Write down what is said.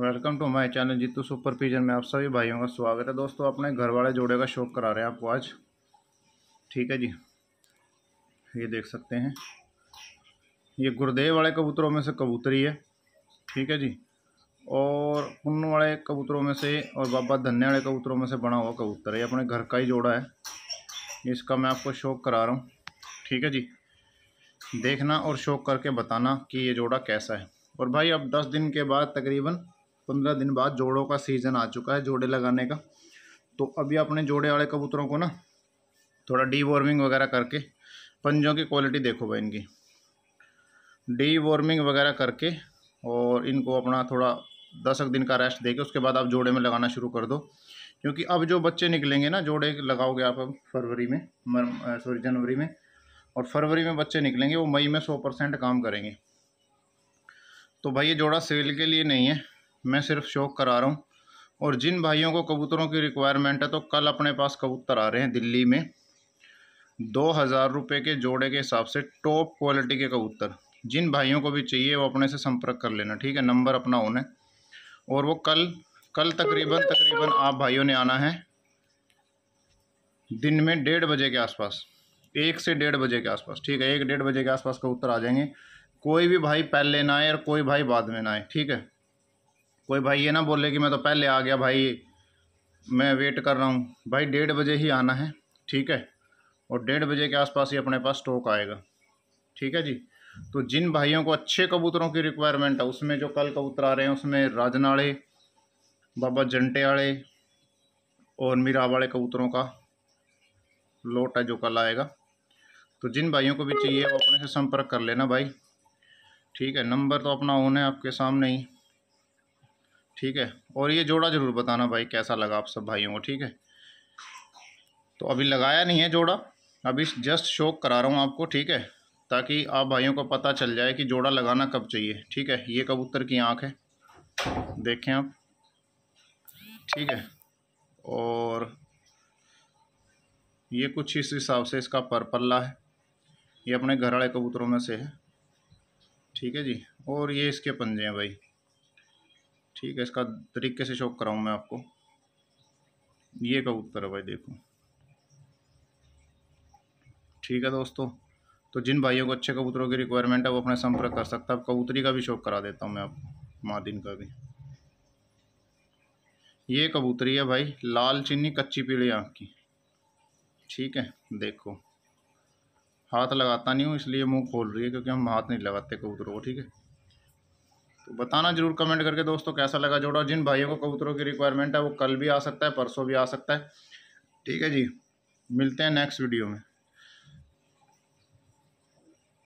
welcome to my channel Jitu super pigeon में आप सभी भाइयों का स्वागत है दोस्तों अपने घर वाले जोड़े का शौक करा रहे हैं आपको आज ठीक है जी ये देख सकते हैं ये गुरुदेव वाले कबूतरों में से कबूतरी है ठीक है जी और पुन्न वाले कबूतरों में से और बाबा धन्य वाले कबूतरों में से बना हुआ कबूतर है अपने घर का ही जोड़ा है इसका मैं आपको शौक करा रहा हूँ ठीक है जी देखना और शौक करके बताना कि ये जोड़ा कैसा है और भाई अब दस दिन के बाद तकरीबन पंद्रह दिन बाद जोड़ों का सीज़न आ चुका है जोड़े लगाने का तो अभी अपने जोड़े वाले कबूतरों को ना थोड़ा डी वार्मिंग वगैरह करके पंजों की क्वालिटी देखो भाई इनकी डी वार्मिंग वगैरह करके और इनको अपना थोड़ा दस एक दिन का रेस्ट देके उसके बाद आप जोड़े में लगाना शुरू कर दो क्योंकि अब जो बच्चे निकलेंगे ना जोड़े लगाओगे आप अब फरवरी में सॉरी जनवरी में और फरवरी में बच्चे निकलेंगे वो मई में सौ परसेंट काम करेंगे तो भाई ये जोड़ा सेल के लिए नहीं है मैं सिर्फ शौक करा रहा हूँ और जिन भाइयों को कबूतरों की रिक्वायरमेंट है तो कल अपने पास कबूतर आ रहे हैं दिल्ली में दो हज़ार रुपये के जोड़े के हिसाब से टॉप क्वालिटी के कबूतर जिन भाइयों को भी चाहिए वो अपने से संपर्क कर लेना ठीक है नंबर अपना होना है और वो कल कल तकरीबन तकरीबन आप भाइयों ने आना है दिन में डेढ़ बजे के आसपास एक से डेढ़ बजे के आसपास ठीक है एक डेढ़ बजे के आसपास कबूतर आ जाएंगे कोई भी भाई पहले ना आए और कोई भाई बाद में ना आए ठीक है कोई भाई ये ना बोले कि मैं तो पहले आ गया भाई मैं वेट कर रहा हूँ भाई डेढ़ बजे ही आना है ठीक है और डेढ़ बजे के आसपास ही अपने पास स्टॉक आएगा ठीक है जी तो जिन भाइयों को अच्छे कबूतरों की रिक्वायरमेंट है उसमें जो कल कबूतर आ रहे हैं उसमें राजनाड़े बाबा जंटे आड़े और मीरा वाले कबूतरों का लोट है जो कल आएगा तो जिन भाइयों को भी चाहिए वो अपने से संपर्क कर लेना भाई ठीक है नंबर तो अपना ऑन है आपके सामने ही ठीक है और ये जोड़ा ज़रूर बताना भाई कैसा लगा आप सब भाइयों को ठीक है तो अभी लगाया नहीं है जोड़ा अभी जस्ट शोक करा रहा हूँ आपको ठीक है ताकि आप भाइयों को पता चल जाए कि जोड़ा लगाना कब चाहिए ठीक है ये कबूतर की आँख है देखें आप ठीक है और ये कुछ इस हिसाब से इसका पर पल्ला है ये अपने घर वाले कबूतरों में से है ठीक है जी और ये इसके पंजे हैं भाई ठीक है इसका तरीके से शौक कराऊँ मैं आपको ये कबूतर है भाई देखो ठीक है दोस्तों तो जिन भाइयों को अच्छे कबूतरों की रिक्वायरमेंट है वो अपने संपर्क कर सकता है कबूतरी का भी शौक करा देता हूँ मैं आपको मादिन का भी ये कबूतरी है भाई लाल चीनी कच्ची पीली आँख की ठीक है देखो हाथ लगाता नहीं हूँ इसलिए मुंह खोल रही है क्योंकि हम हाथ नहीं लगाते कबूतरों को ठीक है तो बताना जरूर कमेंट करके दोस्तों कैसा लगा जोड़ा जिन भाइयों को कबूतरों की रिक्वायरमेंट है वो कल भी आ सकता है परसों भी आ सकता है ठीक है जी मिलते हैं नेक्स्ट वीडियो में